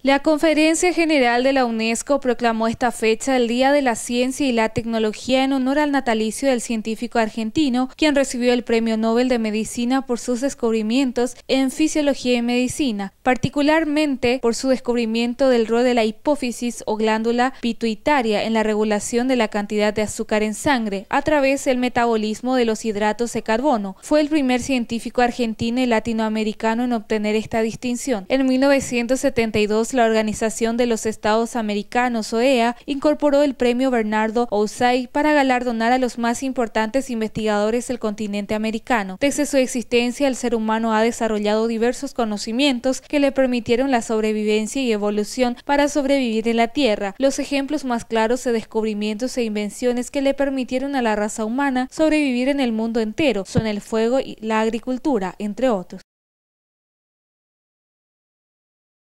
La Conferencia General de la UNESCO proclamó esta fecha el Día de la Ciencia y la Tecnología en honor al natalicio del científico argentino, quien recibió el Premio Nobel de Medicina por sus descubrimientos en fisiología y medicina, particularmente por su descubrimiento del rol de la hipófisis o glándula pituitaria en la regulación de la cantidad de azúcar en sangre a través del metabolismo de los hidratos de carbono. Fue el primer científico argentino y latinoamericano en obtener esta distinción. En 1972 la Organización de los Estados Americanos, OEA, incorporó el premio Bernardo Ousay para galardonar a los más importantes investigadores del continente americano. Desde su existencia, el ser humano ha desarrollado diversos conocimientos que le permitieron la sobrevivencia y evolución para sobrevivir en la Tierra. Los ejemplos más claros de descubrimientos e invenciones que le permitieron a la raza humana sobrevivir en el mundo entero son el fuego y la agricultura, entre otros.